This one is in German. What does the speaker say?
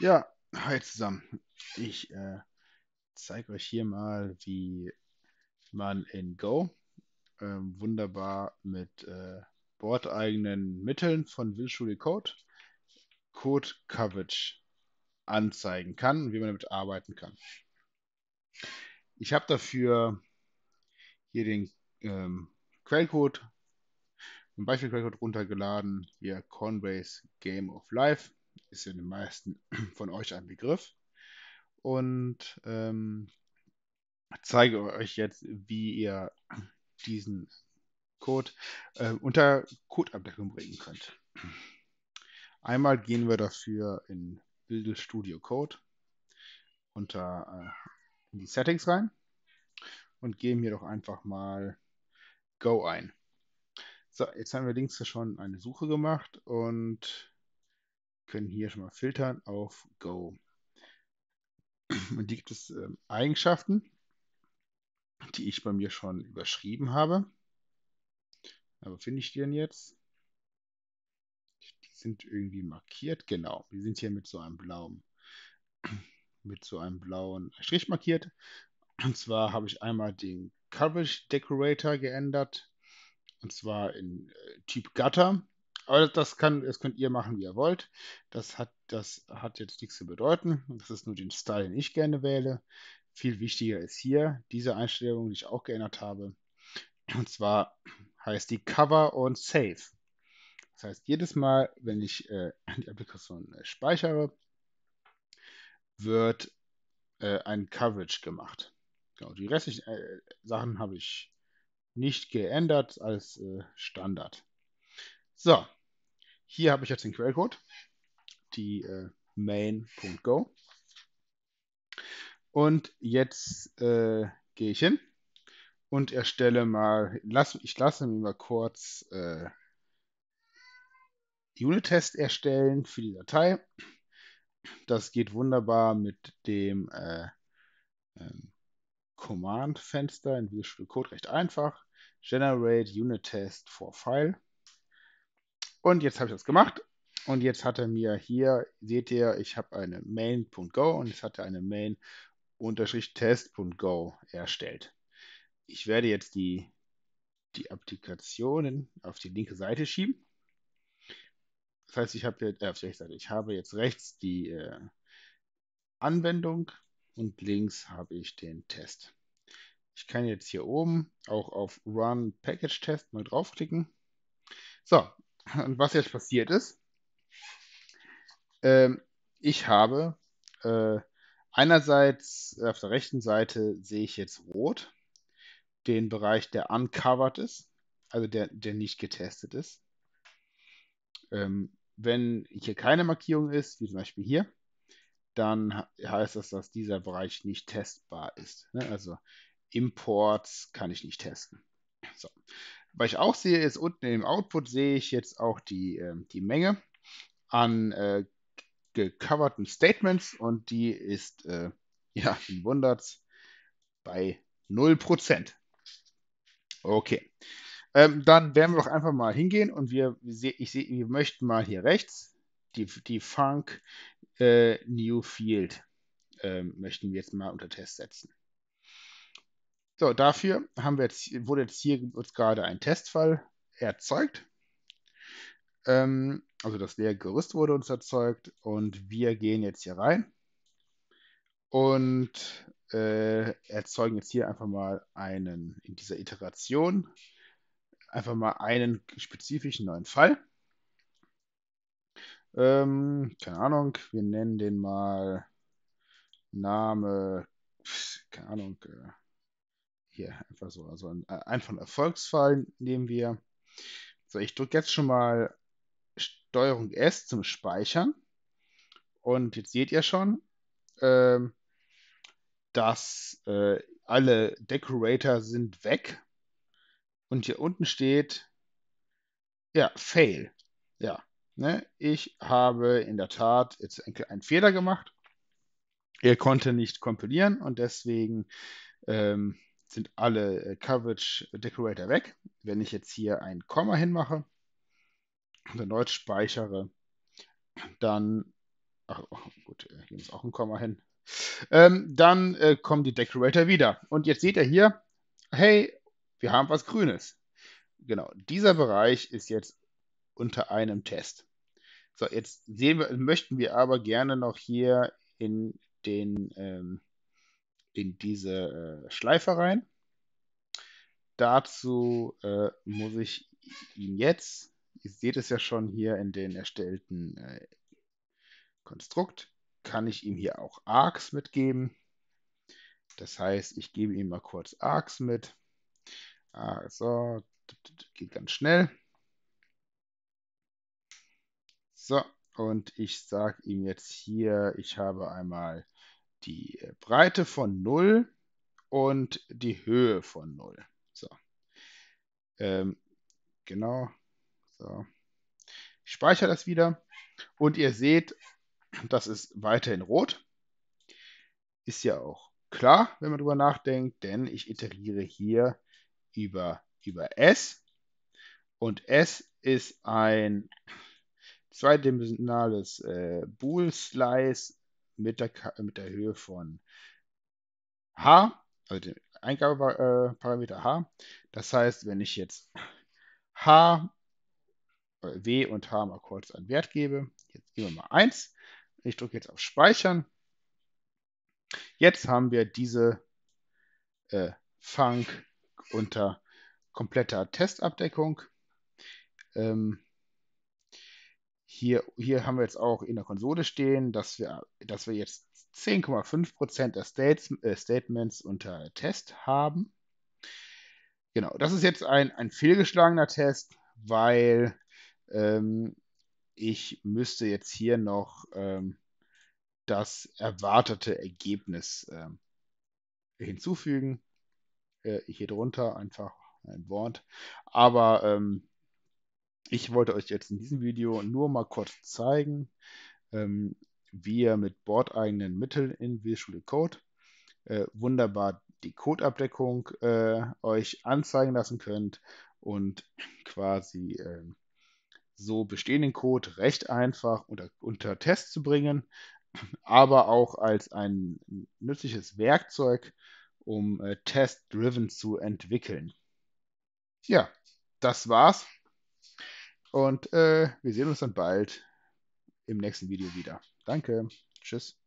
Ja, hi zusammen. Ich äh, zeige euch hier mal, wie man in Go ähm, wunderbar mit äh, bordeigenen Mitteln von Visual Code Code Coverage anzeigen kann, und wie man damit arbeiten kann. Ich habe dafür hier den ähm, Quellcode, ein Beispiel Quellcode runtergeladen, hier Conway's Game of Life ist ja den meisten von euch ein Begriff. Und ähm, zeige euch jetzt, wie ihr diesen Code äh, unter Codeabdeckung bringen könnt. Einmal gehen wir dafür in Visual Studio Code unter äh, in die Settings rein und geben hier doch einfach mal Go ein. So, jetzt haben wir links schon eine Suche gemacht und können hier schon mal filtern auf Go. Und die gibt es äh, Eigenschaften, die ich bei mir schon überschrieben habe. Aber finde ich die denn jetzt? Die sind irgendwie markiert, genau. Die sind hier mit so einem blauen, mit so einem blauen Strich markiert. Und zwar habe ich einmal den Coverage Decorator geändert. Und zwar in äh, Typ Gutter. Aber also das, kann, das könnt ihr machen, wie ihr wollt. Das hat, das hat jetzt nichts zu bedeuten. Das ist nur den Style, den ich gerne wähle. Viel wichtiger ist hier diese Einstellung, die ich auch geändert habe. Und zwar heißt die Cover und Save. Das heißt, jedes Mal, wenn ich äh, die Applikation äh, speichere, wird äh, ein Coverage gemacht. Genau, die restlichen äh, Sachen habe ich nicht geändert, als äh, Standard. So, hier habe ich jetzt den Quellcode, die äh, main.go. Und jetzt äh, gehe ich hin und erstelle mal, lass, ich lasse mir mal kurz äh, Unit-Test erstellen für die Datei. Das geht wunderbar mit dem äh, ähm, Command-Fenster in Visual Code recht einfach. Generate Unit-Test for File. Und jetzt habe ich das gemacht. Und jetzt hat er mir hier, seht ihr, ich habe eine main.go und es hat er eine main-test.go erstellt. Ich werde jetzt die, die Applikationen auf die linke Seite schieben. Das heißt, ich habe jetzt, äh, auf die Seite, ich habe jetzt rechts die äh, Anwendung und links habe ich den Test. Ich kann jetzt hier oben auch auf Run Package Test mal draufklicken. So, und was jetzt passiert ist, ähm, ich habe äh, einerseits äh, auf der rechten Seite sehe ich jetzt rot, den Bereich, der uncovered ist, also der, der nicht getestet ist. Ähm, wenn hier keine Markierung ist, wie zum Beispiel hier, dann heißt das, dass dieser Bereich nicht testbar ist. Ne? Also Imports kann ich nicht testen. So. Was ich auch sehe, ist unten im Output sehe ich jetzt auch die, äh, die Menge an äh, gecoverten Statements und die ist, äh, ja, wie wundert's, bei 0%. Okay. Ähm, dann werden wir doch einfach mal hingehen und wir, ich sehe, wir möchten mal hier rechts die, die Funk äh, New Field ähm, möchten wir jetzt mal unter Test setzen. So, dafür haben wir jetzt, wurde jetzt hier uns gerade ein Testfall erzeugt. Ähm, also das Lehrgerüst wurde uns erzeugt und wir gehen jetzt hier rein und äh, erzeugen jetzt hier einfach mal einen, in dieser Iteration, einfach mal einen spezifischen neuen Fall. Ähm, keine Ahnung, wir nennen den mal Name, keine Ahnung, äh, hier einfach so. Also äh, einfach einen Erfolgsfall nehmen wir. So, ich drücke jetzt schon mal Steuerung S zum Speichern. Und jetzt seht ihr schon, ähm, dass äh, alle Decorator sind weg. Und hier unten steht, ja, Fail. Ja, ne? ich habe in der Tat jetzt einen Fehler gemacht. Er konnte nicht kompilieren und deswegen ähm, sind alle äh, Coverage Decorator weg. Wenn ich jetzt hier ein Komma hinmache und erneut speichere, dann, ach gut, äh, hier muss auch ein Komma hin, ähm, dann äh, kommen die Decorator wieder. Und jetzt seht ihr hier, hey, wir haben was Grünes. Genau, dieser Bereich ist jetzt unter einem Test. So, jetzt sehen wir, möchten wir aber gerne noch hier in den ähm, in diese äh, Schleife rein. Dazu äh, muss ich ihn jetzt, ihr seht es ja schon hier in den erstellten äh, Konstrukt, kann ich ihm hier auch Args mitgeben. Das heißt, ich gebe ihm mal kurz Args mit. Also, geht ganz schnell. So, und ich sage ihm jetzt hier, ich habe einmal die äh, Breite von 0 und die Höhe von 0. So. Ähm, genau. So. Ich speichere das wieder. Und ihr seht, das ist weiterhin rot. Ist ja auch klar, wenn man darüber nachdenkt, denn ich iteriere hier über, über S. Und S ist ein zweidimensionales äh, Bool-Slice mit der, mit der Höhe von h, also dem Eingabeparameter h. Das heißt, wenn ich jetzt h, w und h mal kurz einen Wert gebe, jetzt geben wir mal 1, ich drücke jetzt auf Speichern. Jetzt haben wir diese äh, Funk unter kompletter Testabdeckung. Ähm, hier, hier haben wir jetzt auch in der Konsole stehen, dass wir, dass wir jetzt 10,5% der States, äh, Statements unter Test haben. Genau, das ist jetzt ein, ein fehlgeschlagener Test, weil ähm, ich müsste jetzt hier noch ähm, das erwartete Ergebnis ähm, hinzufügen. Äh, hier drunter einfach ein Wort. Aber ähm, ich wollte euch jetzt in diesem Video nur mal kurz zeigen, ähm, wie ihr mit bordeigenen Mitteln in Visual Code äh, wunderbar die Codeabdeckung äh, euch anzeigen lassen könnt und quasi äh, so bestehenden Code recht einfach unter, unter Test zu bringen, aber auch als ein nützliches Werkzeug, um äh, Test-Driven zu entwickeln. Ja, das war's. Und äh, wir sehen uns dann bald im nächsten Video wieder. Danke. Tschüss.